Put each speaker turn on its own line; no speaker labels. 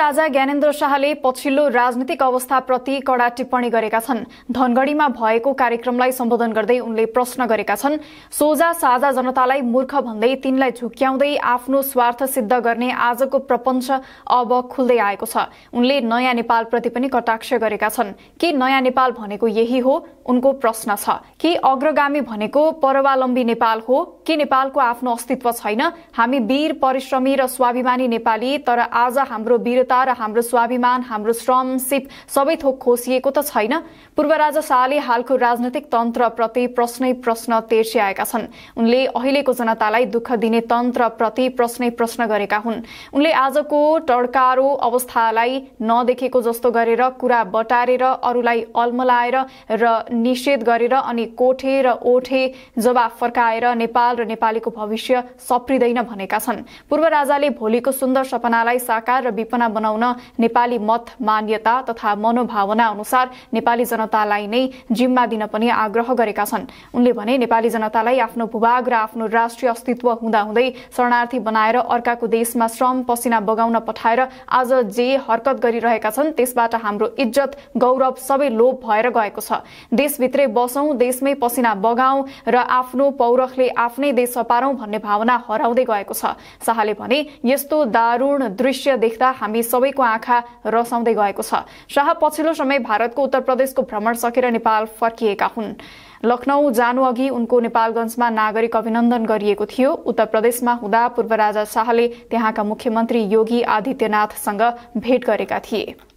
राजा ज्ञानेन्द्र शाहले पछिल्लो राजनीतिक अवस्थाप्रति कडा टिप्पणी गरेका छन् धनगढीमा भएको कार्यक्रमलाई सम्बोधन गर्दै उनले प्रश्न गरेका छन् सोझा साझा जनतालाई मूर्ख भन्दै तिनलाई झुक्क्याउँदै आफ्नो स्वार्थ सिद्ध गर्ने आजको प्रपञ्च अब खुल्दै आएको छ उनले नयाँ नेपालप्रति पनि कटाक्ष गरेका छन् के नयाँ नेपाल भनेको यही हो उनको प्रश्न छ के अग्रगामी भनेको परवालम्बी नेपाल हो के नेपालको आफ्नो अस्तित्व छैन हामी वीर परिश्रमी र स्वाभिमानी नेपाली तर आज हाम्रो वीर योग्यता र हाम्रो स्वाभिमान हाम्रो श्रमसिप सबै थोक खोसिएको त छैन पूर्व राजा शाहले हालको राजनैतिक तन्त्रप्रति प्रश्नै प्रश्न तेर्स्याएका छन् उनले अहिलेको जनतालाई दुःख दिने तन्त्रप्रति प्रश्नै प्रश्न गरेका हुन् उनले आजको टडकारो अवस्थालाई नदेखेको जस्तो गरेर कुरा बटारेर अरूलाई अल्मलाएर र निषेध गरेर अनि कोठे र ओठे जवाफ फर्काएर नेपाल र नेपालीको भविष्य सप्रिँदैन भनेका छन् पूर्व राजाले भोलिको सुन्दर सपनालाई साकार र विपना बनाउन नेपाली मत मान्यता तथा मनोभावना अनुसार नेपाली जनतालाई नै जिम्मा दिन पनि आग्रह गरेका छन् उनले भने नेपाली जनतालाई आफ्नो भूभाग र आफ्नो राष्ट्रिय अस्तित्व हुँदाहुँदै शरणार्थी बनाएर अर्काको देशमा श्रम पसिना बगाउन पठाएर आज जे हरकत गरिरहेका छन् त्यसबाट हाम्रो इज्जत गौरव सबै लोप भएर गएको छ देशभित्रै बसौं देशमै पसिना बगाऊ र आफ्नो पौरखले आफ्नै देश सपारौं भन्ने भावना हराउँदै गएको छ शाहले भने यस्तो दारूण दृश्य देख्दा हामी सबैको आँखा रसाउँदै गएको छ शाह पछिल्लो समय भारतको उत्तर प्रदेशको भ्रमण सकेर नेपाल फर्किएका हुन् लखनऊ अघि उनको नेपालगञ्जमा नागरिक अभिनन्दन गरिएको थियो उत्तर प्रदेशमा हुँदा पूर्व राजा शाहले त्यहाँका मुख्यमन्त्री योगी आदित्यनाथसँग भेट गरेका थिए